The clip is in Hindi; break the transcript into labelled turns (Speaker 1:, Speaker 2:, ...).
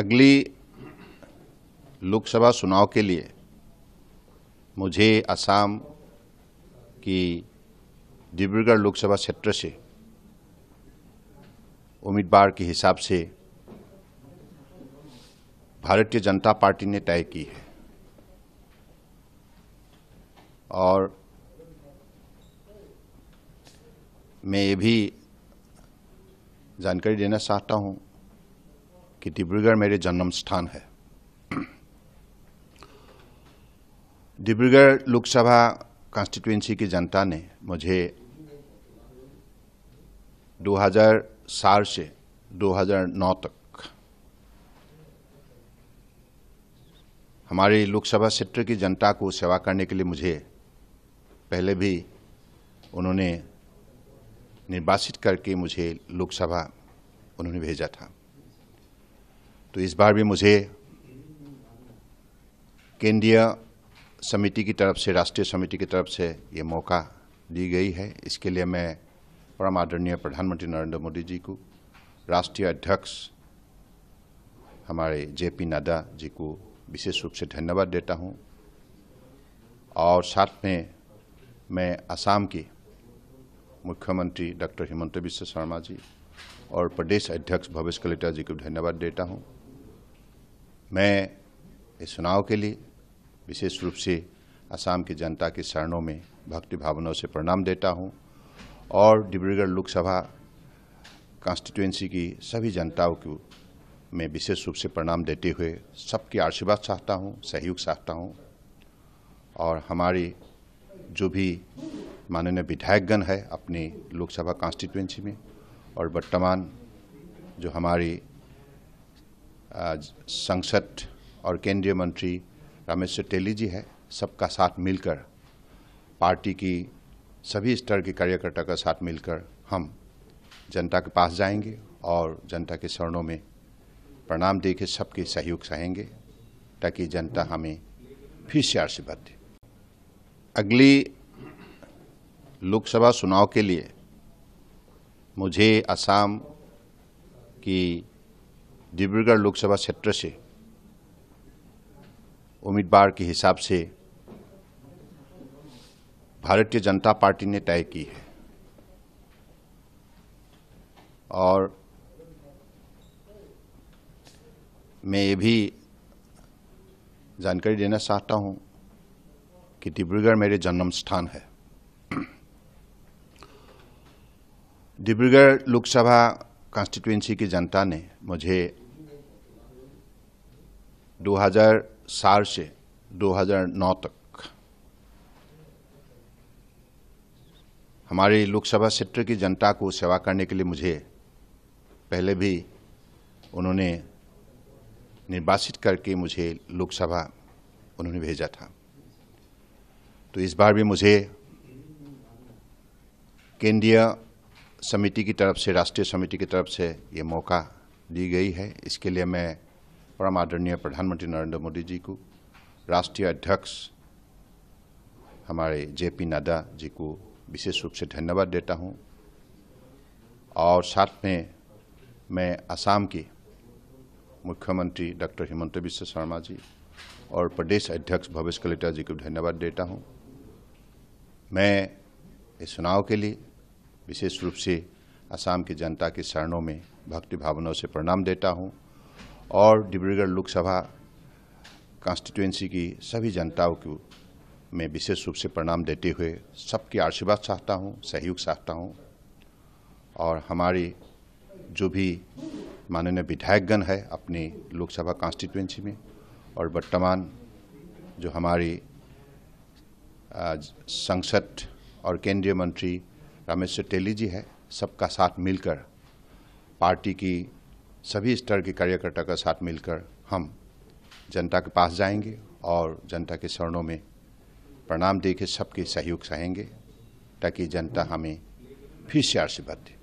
Speaker 1: अगली लोकसभा चुनाव के लिए मुझे असम की डिब्रूगढ़ लोकसभा क्षेत्र से उम्मीदवार के हिसाब से भारतीय जनता पार्टी ने तय की है और मैं ये भी जानकारी देना चाहता हूँ कि डिब्रूगढ़ मेरे जन्म स्थान है डिब्रूगढ़ लोकसभा कॉन्स्टिट्युएंसी की जनता ने मुझे 2004 से 2009 तक हमारे लोकसभा क्षेत्र की जनता को सेवा करने के लिए मुझे पहले भी उन्होंने निर्वाचित करके मुझे लोकसभा उन्होंने भेजा था तो इस बार भी मुझे केंद्रीय समिति की तरफ से राष्ट्रीय समिति की तरफ से ये मौका दी गई है इसके लिए मैं परम आदरणीय प्रधानमंत्री नरेंद्र मोदी जी को राष्ट्रीय अध्यक्ष हमारे जे पी नड्डा जी को विशेष रूप से धन्यवाद देता हूँ और साथ में मैं असम के मुख्यमंत्री डॉक्टर हिमंत विश्व शर्मा जी और प्रदेश अध्यक्ष भवेश कलेटा जी को धन्यवाद देता हूँ मैं इस चुनाव के लिए विशेष रूप से असम की जनता के शरणों में भक्ति भावनाओं से प्रणाम देता हूं और डिब्रूगढ़ लोकसभा कॉन्स्टिट्युएंसी की सभी जनताओं को मैं विशेष रूप से प्रणाम देते हुए सबके आशीर्वाद चाहता हूँ सहयोग चाहता हूँ और हमारी जो भी माननीय विधायकगण है अपने लोकसभा कॉन्स्टिट्युएंसी में और वर्तमान जो हमारी संसद और केंद्रीय मंत्री रामेश्वर तेली जी है सबका साथ मिलकर पार्टी की सभी स्तर के कार्यकर्ता का साथ मिलकर हम जनता के पास जाएंगे और जनता के शरणों में प्रणाम दे के सबके सहयोग सहेंगे ताकि जनता हमें फिर से आशीर्वाद दे अगली लोकसभा चुनाव के लिए मुझे असम की डिब्रूगढ़ लोकसभा क्षेत्र से उम्मीदवार के हिसाब से भारतीय जनता पार्टी ने तय की है और मैं ये भी जानकारी देना चाहता हूँ कि डिब्रूगढ़ मेरे जन्म स्थान है डिब्रूगढ़ लोकसभा कॉन्स्टिट्युएंसी की जनता ने मुझे 2004 से 2009 तक हमारी लोकसभा क्षेत्र की जनता को सेवा करने के लिए मुझे पहले भी उन्होंने निर्वाचित करके मुझे लोकसभा उन्होंने भेजा था तो इस बार भी मुझे केंद्रीय समिति की तरफ से राष्ट्रीय समिति की तरफ से ये मौका दी गई है इसके लिए मैं परम आदरणीय प्रधानमंत्री नरेंद्र मोदी जी को राष्ट्रीय अध्यक्ष हमारे जे पी नड्डा जी को विशेष रूप से धन्यवाद देता हूँ और साथ में मैं असम के मुख्यमंत्री डॉक्टर हिमंत विश्व शर्मा जी और प्रदेश अध्यक्ष भवेश कलेटा जी को धन्यवाद देता हूँ मैं इस चुनाव के लिए विशेष रूप से असम की जनता के शरणों में भक्ति भावनाओं से प्रणाम देता हूँ और डिब्रूगढ़ लोकसभा कॉन्स्टिट्यूंसी की सभी जनताओं को मैं विशेष रूप से प्रणाम देते हुए सबके आशीर्वाद चाहता हूँ सहयोग चाहता हूँ और हमारे जो भी माननीय विधायकगण है अपने लोकसभा कॉन्स्टिट्यूंसी में और वर्तमान जो हमारी संसद और केंद्रीय मंत्री रामेश्वर तेली जी है सबका साथ मिलकर पार्टी की सभी स्तर के कार्यकर्ता का साथ मिलकर हम जनता के पास जाएंगे और जनता के शरणों में प्रणाम दे के सबके सहयोग सहेंगे ताकि जनता हमें फिर से आशीर्वाद दे